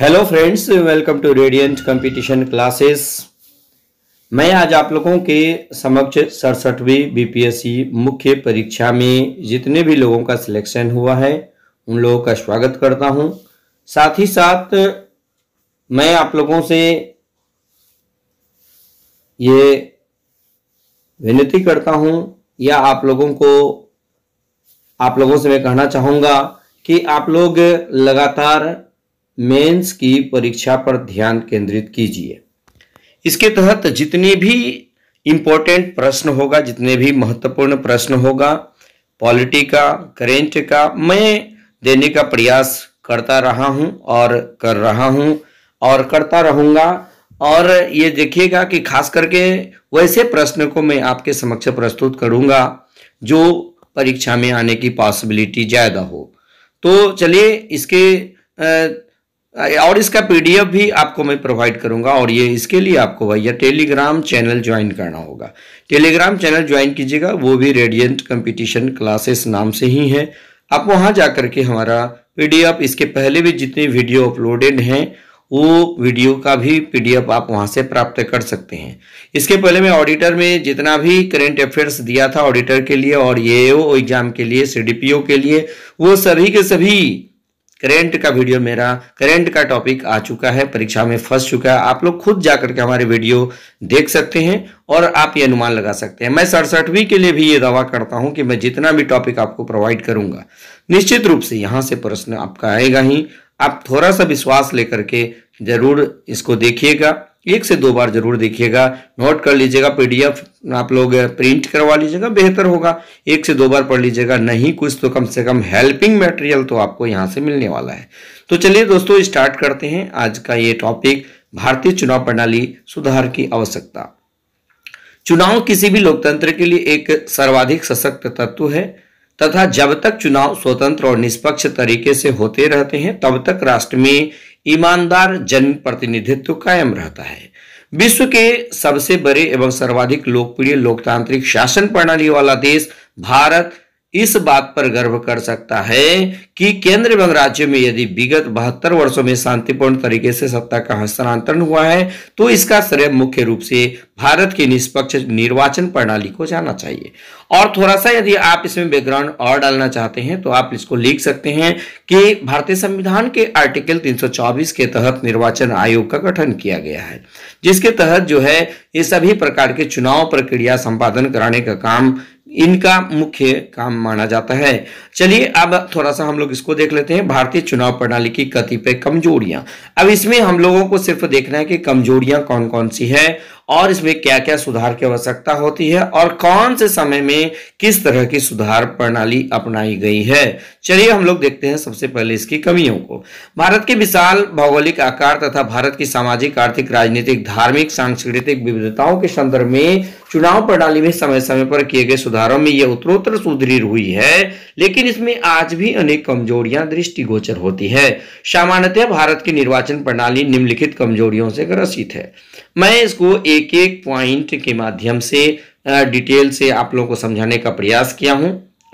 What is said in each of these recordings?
hello friends welcome to radiant competition classes मैं आज आप लोगों के समक्ष सड़सठवीं बीपीएससी मुख्य परीक्षा में जितने भी लोगों का सिलेक्शन हुआ है उन लोगों का स्वागत करता हूं साथ ही साथ मैं आप लोगों से ये विनती करता हूं या आप लोगों को आप लोगों से मैं कहना चाहूंगा कि आप लोग लगातार मेंस की परीक्षा पर ध्यान केंद्रित कीजिए इसके तहत जितने भी इम्पोर्टेंट प्रश्न होगा जितने भी महत्वपूर्ण प्रश्न होगा पॉलिटी का करेंट का मैं देने का प्रयास करता रहा हूं और कर रहा हूं और करता रहूंगा और ये देखिएगा कि खास करके वैसे प्रश्न को मैं आपके समक्ष प्रस्तुत करूंगा जो परीक्षा में आने की पॉसिबिलिटी ज़्यादा हो तो चलिए इसके और इसका पीडीएफ भी आपको मैं प्रोवाइड करूंगा और ये इसके लिए आपको भैया टेलीग्राम चैनल ज्वाइन करना होगा टेलीग्राम चैनल ज्वाइन कीजिएगा वो भी रेडियंट कंपटीशन क्लासेस नाम से ही है आप वहाँ जा कर के हमारा पीडीएफ इसके पहले भी जितने वीडियो अपलोडेड हैं वो वीडियो का भी पीडीएफ आप वहाँ से प्राप्त कर सकते हैं इसके पहले मैं ऑडिटर में जितना भी करेंट अफेयर्स दिया था ऑडिटर के लिए और ए एग्ज़ाम के लिए सी के लिए वो सभी के सभी करेंट का वीडियो मेरा करेंट का टॉपिक आ चुका है परीक्षा में फंस चुका है आप लोग खुद जाकर के हमारे वीडियो देख सकते हैं और आप ये अनुमान लगा सकते हैं मैं सड़सठवीं के लिए भी ये दावा करता हूं कि मैं जितना भी टॉपिक आपको प्रोवाइड करूंगा निश्चित रूप से यहाँ से प्रश्न आपका आएगा ही आप थोड़ा सा विश्वास लेकर के जरूर इसको देखिएगा एक से दो बार जरूर देखिएगा नोट कर लीजिएगा पीडीएफ आप लोग प्रिंट करवा लीजिएगा बेहतर होगा एक से दो बार पढ़ लीजिएगा नहीं कुछ तो कम से कम हेल्पिंग मटेरियल तो आपको यहाँ से मिलने वाला है तो चलिए दोस्तों स्टार्ट करते हैं आज का ये टॉपिक भारतीय चुनाव प्रणाली सुधार की आवश्यकता चुनाव किसी भी लोकतंत्र के लिए एक सर्वाधिक सशक्त तत्व है तथा जब तक चुनाव स्वतंत्र और निष्पक्ष तरीके से होते रहते हैं तब तक राष्ट्र में ईमानदार जन प्रतिनिधित्व कायम रहता है विश्व के सबसे बड़े एवं सर्वाधिक लोकप्रिय लोकतांत्रिक शासन प्रणाली वाला देश भारत इस बात पर गर्व कर सकता है कि केंद्र एवं राज्य में यदि विगत बहत्तर वर्षों में शांतिपूर्ण तरीके से सत्ता का हस्तांतरण हुआ है तो इसका श्रेय मुख्य रूप से भारत की निष्पक्ष निर्वाचन प्रणाली को जाना चाहिए और थोड़ा सा यदि आप इसमें बैकग्राउंड और डालना चाहते हैं तो आप इसको लिख सकते हैं कि भारतीय संविधान के आर्टिकल 324 के तहत निर्वाचन आयोग का गठन किया गया है जिसके तहत जो है ये सभी प्रकार के चुनाव प्रक्रिया संपादन कराने का काम इनका मुख्य काम माना जाता है चलिए अब थोड़ा सा हम लोग इसको देख लेते हैं भारतीय चुनाव प्रणाली की कतिपय कमजोरियां अब इसमें हम लोगों को सिर्फ देखना है कि कमजोरियां कौन कौन सी है और इसमें क्या क्या सुधार की आवश्यकता होती है और कौन से समय में किस तरह की सुधार प्रणाली अपनाई गई है चलिए हम लोग देखते हैं सबसे पहले इसकी कमियों को भारत के विशाल भौगोलिक आकार तथा भारत की सामाजिक आर्थिक राजनीतिक धार्मिक सांस्कृतिक विविधताओं के संदर्भ में चुनाव प्रणाली में समय समय पर किए गए सुधारों में यह उत्तरोत्तर सुदृढ़ हुई है लेकिन इसमें आज भी अनेक कमजोरियां दृष्टिगोचर होती है सामान्यतः भारत की निर्वाचन प्रणाली निम्नलिखित कमजोरियों से ग्रसित है मैं इसको ए एक एक पॉइंट के माध्यम से डिटेल से आप लोगों को समझाने का प्रयास किया हूं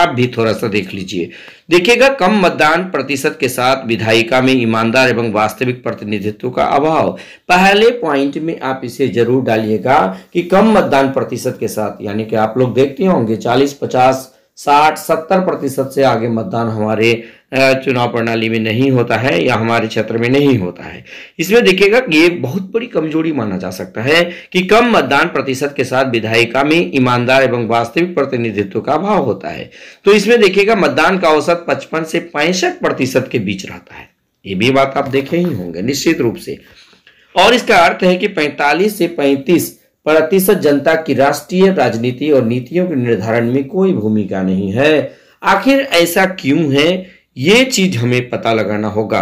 आप भी थोड़ा सा देख लीजिए देखिएगा कम मतदान प्रतिशत के साथ विधायिका में ईमानदार एवं वास्तविक प्रतिनिधित्व का अभाव पहले पॉइंट में आप इसे जरूर डालिएगा कि कम मतदान प्रतिशत के साथ यानी कि आप लोग देखते होंगे 40 50 साठ सत्तर प्रतिशत से आगे मतदान हमारे चुनाव प्रणाली में नहीं होता है या हमारे क्षेत्र में नहीं होता है इसमें देखिएगा कि ये बहुत बड़ी कमजोरी माना जा सकता है कि कम मतदान प्रतिशत के साथ विधायिका में ईमानदार एवं वास्तविक प्रतिनिधित्व का अभाव होता है तो इसमें देखिएगा मतदान का औसत पचपन से पैंसठ प्रतिशत के बीच रहता है ये भी बात आप देखे ही होंगे निश्चित रूप से और इसका अर्थ है कि पैंतालीस से पैंतीस प्रतिशत जनता की राष्ट्रीय राजनीति और नीतियों के निर्धारण में कोई भूमिका नहीं है आखिर ऐसा क्यों है ये चीज हमें पता लगाना होगा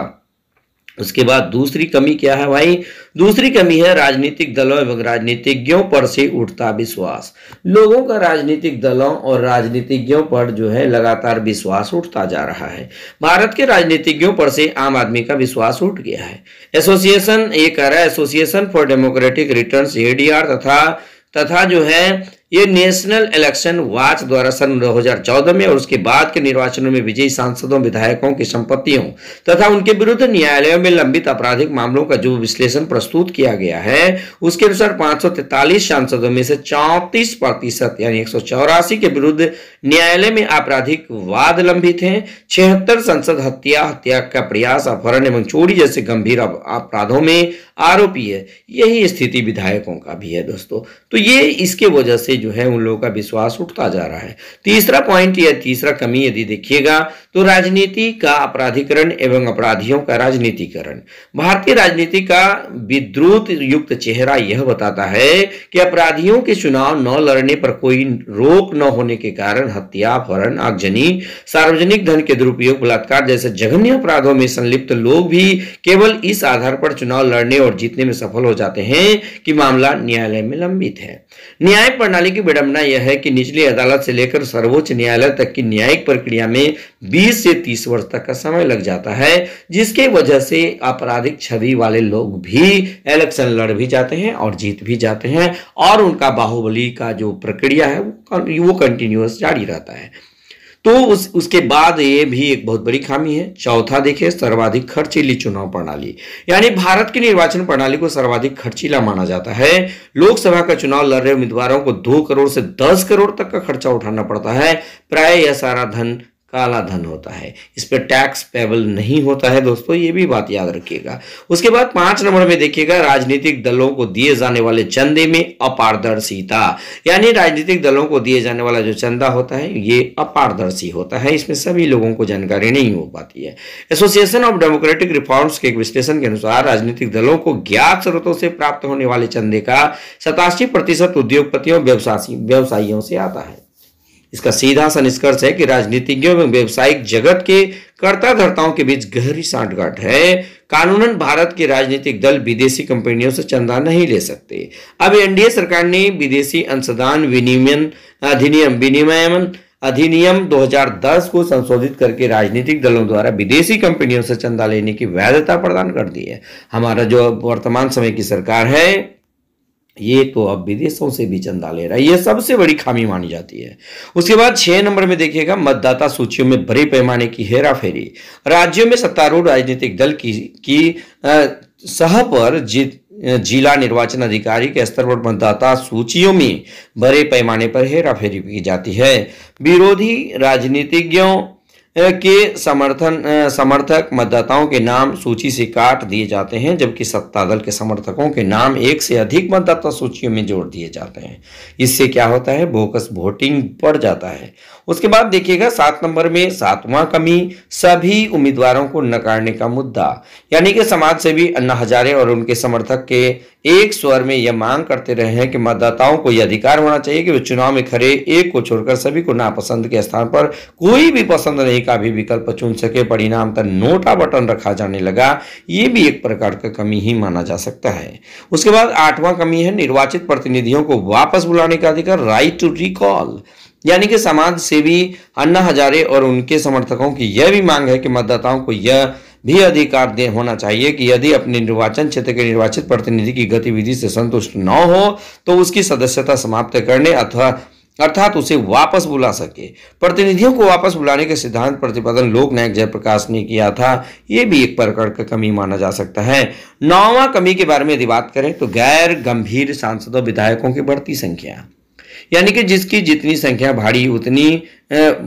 उसके बाद दूसरी कमी क्या है भाई दूसरी कमी है राजनीतिक दलों एवं राजनीतिज्ञों पर से उठता विश्वास लोगों का राजनीतिक दलों और राजनीतिज्ञों पर जो है लगातार विश्वास उठता जा रहा है भारत के राजनीतिज्ञों पर से आम आदमी का विश्वास उठ गया है एसोसिएशन ये कह रहा है association for democratic return ADR तथा तथा जो है ये नेशनल इलेक्शन वाच द्वारा सन 2014 में और उसके बाद के निर्वाचनों में विजयी सांसदों विधायकों की संपत्तियों तथा उनके विरुद्ध न्यायालयों में लंबित आपराधिक मामलों का जो विश्लेषण प्रस्तुत किया गया है उसके अनुसार पांच सांसदों में से चौंतीस प्रतिशत यानी एक के विरुद्ध न्यायालय में आपराधिक वाद लंबित हैं छिहत्तर सांसद हत्या हत्या का प्रयास अपहरण एवं चोरी जैसे गंभीर अपराधों में आरोपी है यही स्थिति विधायकों का भी है दोस्तों तो ये इसके वजह से जो है उन लोगों का विश्वास उठता जा रहा है तीसरा पॉइंट या तीसरा कमी यदि देखिएगा तो राजनीति का अपराधीकरण एवं अपराधियों का राजनीतिकरण भारतीय राजनीति का विद्रुत युक्त चेहरा यह बताता है कि अपराधियों के चुनाव न लड़ने पर कोई रोक न होने के कारण हत्या फरण आगजनी सार्वजनिक धन के दुरुपयोग बलात्कार जैसे जघन्य अपराधों में संलिप्त लोग भी केवल इस आधार पर चुनाव लड़ने और जीतने में सफल हो जाते हैं कि मामला न्यायालय में लंबित है न्याय प्रणाली बताने की विडंबना यह है कि निचली अदालत से लेकर सर्वोच्च न्यायालय तक की न्यायिक प्रक्रिया में 20 से 30 वर्ष तक का समय लग जाता है जिसके वजह से आपराधिक छवि वाले लोग भी इलेक्शन लड़ भी जाते हैं और जीत भी जाते हैं और उनका बाहुबली का जो प्रक्रिया है वो कंटिन्यूस जारी रहता है तो उस उसके बाद ये भी एक बहुत बड़ी खामी है चौथा देखिए सर्वाधिक खर्चीली चुनाव प्रणाली यानी भारत की निर्वाचन प्रणाली को सर्वाधिक खर्चीला माना जाता है लोकसभा का चुनाव लड़ रहे उम्मीदवारों को दो करोड़ से दस करोड़ तक का खर्चा उठाना पड़ता है प्राय यह सारा धन काला धन होता है इस पर टैक्स पेबल नहीं होता है दोस्तों ये भी बात याद रखिएगा उसके बाद पांच नंबर में देखिएगा राजनीतिक दलों को दिए जाने वाले चंदे में अपारदर्शिता यानी राजनीतिक दलों को दिए जाने वाला जो चंदा होता है ये अपारदर्शी होता है इसमें सभी लोगों को जानकारी नहीं हो पाती है एसोसिएशन ऑफ डेमोक्रेटिक रिफॉर्म्स के एक विश्लेषण के अनुसार राजनीतिक दलों को ज्ञात स्रोतों से प्राप्त होने वाले चंदे का सतासी प्रतिशत उद्योगपतियों व्यवसायियों से आता है इसका सीधा सा निष्कर्ष है कि राजनीतिज्ञों एवं व्यवसायिक जगत के कर्ता धर्ताओं के बीच गहरी सांठगांठ है कानूनन भारत के राजनीतिक दल विदेशी कंपनियों से चंदा नहीं ले सकते अब एनडीए सरकार ने विदेशी अंशदान विनियमन अधिनियम विनियमन अधिनियम 2010 को संशोधित करके राजनीतिक दलों द्वारा विदेशी कंपनियों से चंदा लेने की वैधता प्रदान कर दी है हमारा जो वर्तमान समय की सरकार है ये तो अब विदेशों से भी चंदा ले रहा है ये सबसे बड़ी खामी मानी जाती है उसके बाद छह नंबर में देखिएगा मतदाता सूचियों में बड़े पैमाने की हेरा फेरी राज्यों में सत्तारूढ़ राजनीतिक दल की की सह पर जीत जिला निर्वाचन अधिकारी के स्तर पर मतदाता सूचियों में बड़े पैमाने पर हेराफेरी की जाती है विरोधी राजनीतिज्ञों के समर्थन समर्थक मतदाताओं के नाम सूची से काट दिए जाते हैं जबकि सत्ता दल के समर्थकों के नाम एक से अधिक मतदाता सूचियों में जोड़ दिए जाते हैं इससे क्या होता है बोकस वोटिंग बढ़ जाता है उसके बाद देखिएगा सात नंबर में सातवां कमी सभी उम्मीदवारों को नकारने का मुद्दा यानी कि समाज से भी अन्ना हजारे और उनके समर्थक के एक स्वर में यह मांग करते रहे हैं कि मतदाताओं को यह अधिकार होना चाहिए कि वे चुनाव में खड़े एक को छोड़कर सभी को नापसंद के स्थान पर कोई भी पसंद नहीं का भी विकल्प चुन सके परिणाम तक नोटा बटन रखा जाने लगा ये भी एक प्रकार का कमी ही माना जा सकता है उसके बाद आठवां कमी है निर्वाचित प्रतिनिधियों को वापस बुलाने का अधिकार राइट टू रिकॉल यानी कि समाज सेवी अन्ना हजारे और उनके समर्थकों की यह भी मांग है कि मतदाताओं को यह भी अधिकार दे होना चाहिए कि यदि अपने निर्वाचन क्षेत्र के निर्वाचित प्रतिनिधि की गतिविधि से संतुष्ट न हो तो उसकी सदस्यता समाप्त करने अथवा अर्थात उसे वापस बुला सके प्रतिनिधियों को वापस बुलाने के सिद्धांत प्रतिपादन लोकनायक जयप्रकाश ने किया था ये भी एक प्रकार का कमी माना जा सकता है नौवा कमी के बारे में यदि बात करें तो गैर गंभीर सांसदों विधायकों की बढ़ती संख्या यानी कि जिसकी जितनी संख्या भारी उतनी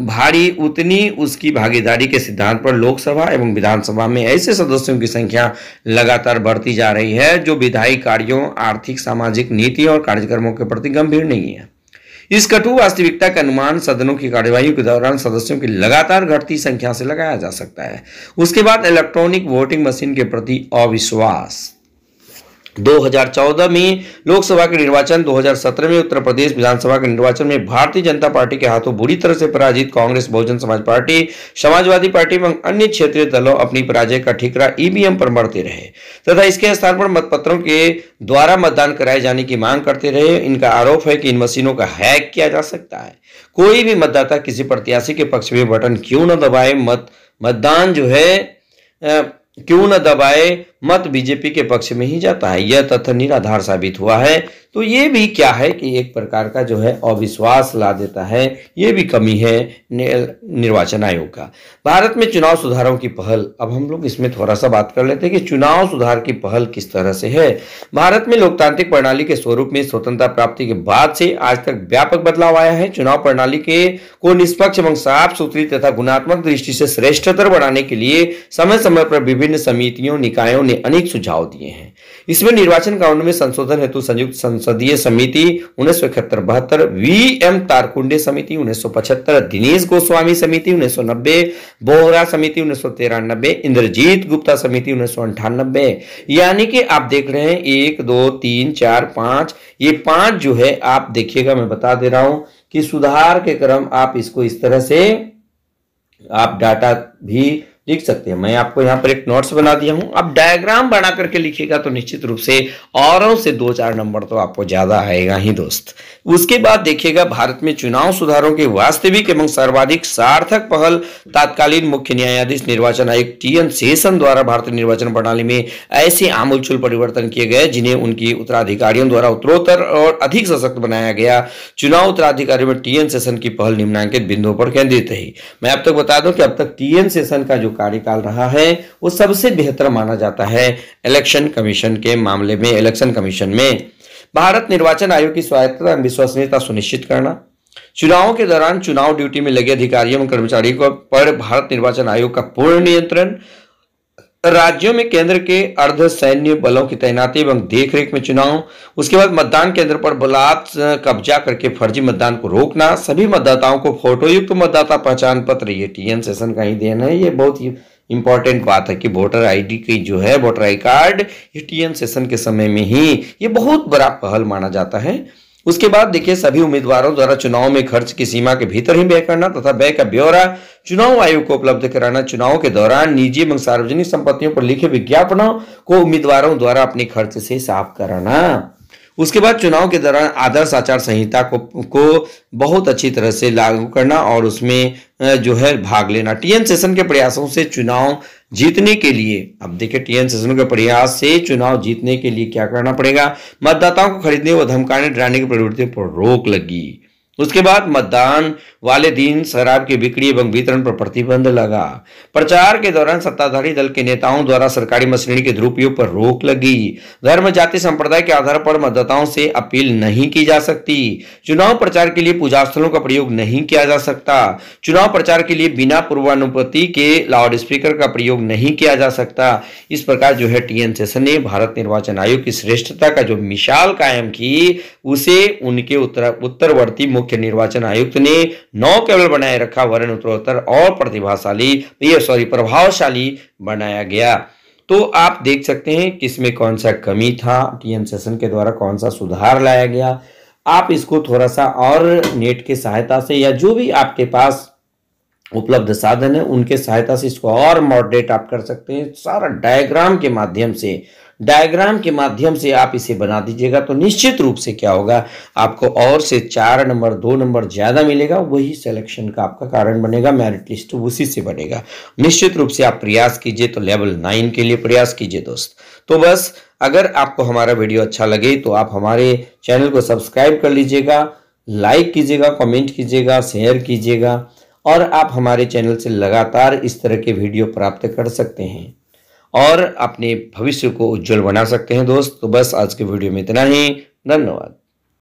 भारी उतनी उसकी भागीदारी के सिद्धांत पर लोकसभा एवं विधानसभा में ऐसे सदस्यों की संख्या लगातार बढ़ती जा रही है जो विधायी कार्यों आर्थिक सामाजिक नीति और कार्यक्रमों के प्रति गंभीर नहीं है इस कटु वास्तविकता का अनुमान सदनों की कार्यवाही के दौरान सदस्यों की लगातार घटती संख्या से लगाया जा सकता है उसके बाद इलेक्ट्रॉनिक वोटिंग मशीन के प्रति अविश्वास 2014 में लोकसभा के निर्वाचन 2017 में उत्तर प्रदेश विधानसभा के निर्वाचन में भारतीय जनता पार्टी के हाथों बुरी तरह से पराजित कांग्रेस बहुजन समाज पार्टी समाजवादी पार्टी एवं अन्य क्षेत्रीय दलों अपनी पराजय का ठीकरा ईवीएम पर मरते रहे तथा इसके स्थान पर मतपत्रों के द्वारा मतदान कराए जाने की मांग करते रहे इनका आरोप है कि इन मशीनों का हैक किया जा सकता है कोई भी मतदाता किसी प्रत्याशी के पक्ष में बटन क्यों न दबाए मत मतदान जो है क्यों न दबाए मत बीजेपी के पक्ष में ही जाता है यह तथ्य निराधार साबित हुआ है तो ये भी क्या है कि एक प्रकार का जो है अविश्वास ला देता है ये भी कमी है निर्वाचन आयोग का भारत में चुनाव सुधारों की पहल अब हम लोग इसमें थोड़ा सा बात कर लेते हैं कि चुनाव सुधार की पहल किस तरह से है भारत में लोकतांत्रिक प्रणाली के स्वरूप में स्वतंत्रता प्राप्ति के बाद से आज तक व्यापक बदलाव आया है चुनाव प्रणाली के को निष्पक्ष एवं साफ सुथरी तथा गुणात्मक दृष्टि से श्रेष्ठतर बनाने के लिए समय समय पर विभिन्न विभिन्न समितियों निकायों ने अनेक सुझाव दिए हैं इसमें निर्वाचन कानून में संशोधन हेतु संयुक्त संसदीय समिति उन्नीस सौ इकहत्तर बहत्तर वी एम तारकुंडे समिति उन्नीस सौ पचहत्तर दिनेश गोस्वामी समिति उन्नीस सौ नब्बे बोहरा समिति उन्नीस सौ तिरानब्बे इंद्रजीत गुप्ता समिति उन्नीस सौ अंठानबे यानी कि आप देख रहे हैं एक दो तीन चार पांच ये पांच जो है आप देखिएगा मैं बता दे रहा हूं कि सुधार के क्रम आप इसको इस तरह से आप डाटा भी लिख सकते हैं मैं आपको यहाँ पर एक नोट्स बना दिया हूँ आप डायग्राम बना करके लिखिएगा तो निश्चित रूप से औरों से दो चार नंबर तो आपको ज़्यादा आएगा ही दोस्त उसके बाद देखिएगा भारत में चुनाव सुधारों के वास्तविक एवं सर्वाधिक सार्थक पहल तात्कालीन मुख्य न्यायाधीश निर्वाचन आयुक्त टी एन शेषन द्वारा भारतीय निर्वाचन प्रणाली में ऐसे आमूलचूल परिवर्तन किए गए जिन्हें उनकी उत्तराधिकारियों द्वारा उत्तरोत्तर और अधिक सशक्त बनाया गया चुनाव उत्तराधिकारी में टी एन शेषन की पहल निम्नांकित बिंदुओं पर केंद्रित है मैं अब तक बता दूं कि अब तक टी एन शेषन का जो कार्यकाल रहा है वो सबसे बेहतर माना जाता है इलेक्शन कमीशन के मामले में इलेक्शन कमीशन में भारत निर्वाचन आयोग की स्वायत्तता एवं विश्वसनीयता सुनिश्चित करना चुनावों के दौरान चुनाव ड्यूटी में लगे अधिकारियों एवं कर्मचारियों पर भारत निर्वाचन आयोग का पूर्ण नियंत्रण राज्यों में केंद्र के अर्ध सैन्य बलों की तैनाती एवं देखरेख में चुनाव उसके बाद मतदान केंद्र पर बलात् कब्जा करके फर्जी मतदान को रोकना सभी मतदाताओं को फोटोयुक्त मतदाता पहचान पत्र ये टीएन सेशन का ही देन है ये बहुत ही इंपॉर्टेंट बात है कि वोटर आईडी की जो है वोटर आई कार्ड ये टीएन सेशन के समय में ही ये बहुत बड़ा पहल माना जाता है उसके बाद देखिए सभी उम्मीदवारों द्वारा चुनाव में खर्च की सीमा के भीतर ही व्यय करना तथा व्यय का ब्यौरा चुनाव आयोग को उपलब्ध कराना चुनाव के दौरान निजी एवं सार्वजनिक संपत्तियों पर लिखे विज्ञापनों को उम्मीदवारों द्वारा अपने खर्च से साफ कराना उसके बाद चुनाव के दौरान आदर्श आचार संहिता को को बहुत अच्छी तरह से लागू करना और उसमें जो है भाग लेना टीएन सेशन के प्रयासों से चुनाव जीतने के लिए अब देखिए टीएन सेशन के प्रयास से चुनाव जीतने के लिए क्या करना पड़ेगा मतदाताओं को खरीदने व धमकाने डराने की प्रवृत्ति पर रोक लगी उसके बाद मतदान वाले दिन शराब की बिक्री एवं वितरण पर प्रतिबंध लगा प्रचार के दौरान सत्ताधारी दल के नेताओं द्वारा सरकारी मशीनरी के दुरुपयोग पर रोक लगी धर्म जाति संप्रदाय के आधार पर मतदाताओं से अपील नहीं की जा सकती चुनाव प्रचार के लिए पूजा स्थलों का प्रयोग नहीं किया जा सकता चुनाव प्रचार के लिए बिना पूर्वानुपति के लाउड स्पीकर का प्रयोग नहीं किया जा सकता इस प्रकार जो है टी एन सेशन ने भारत निर्वाचन आयोग की श्रेष्ठता का जो मिसाल कायम की उसे उनके उत्तर उत्तरवर्ती मुख्य मुख्य निर्वाचन आयुक्त ने नौ केवल बनाए रखा वरण उत्तरोत्तर और प्रतिभाशाली ये सॉरी प्रभावशाली बनाया गया तो आप देख सकते हैं कि इसमें कौन सा कमी था टीएम सेशन के द्वारा कौन सा सुधार लाया गया आप इसको थोड़ा सा और नेट के सहायता से या जो भी आपके पास उपलब्ध साधन है उनके सहायता से इसको और मॉडरेट आप कर सकते हैं सारा डायग्राम के माध्यम से डायग्राम के माध्यम से आप इसे बना दीजिएगा तो निश्चित रूप से क्या होगा आपको और से चार नंबर दो नंबर ज़्यादा मिलेगा वही सिलेक्शन का आपका कारण बनेगा मेरिट लिस्ट उसी से बनेगा निश्चित रूप से आप प्रयास कीजिए तो लेवल नाइन के लिए प्रयास कीजिए दोस्त तो बस अगर आपको हमारा वीडियो अच्छा लगे तो आप हमारे चैनल को सब्सक्राइब कर लीजिएगा लाइक कीजिएगा कमेंट कीजिएगा शेयर कीजिएगा और आप हमारे चैनल से लगातार इस तरह के वीडियो प्राप्त कर सकते हैं और अपने भविष्य को उज्जवल बना सकते हैं दोस्त तो बस आज के वीडियो में इतना ही धन्यवाद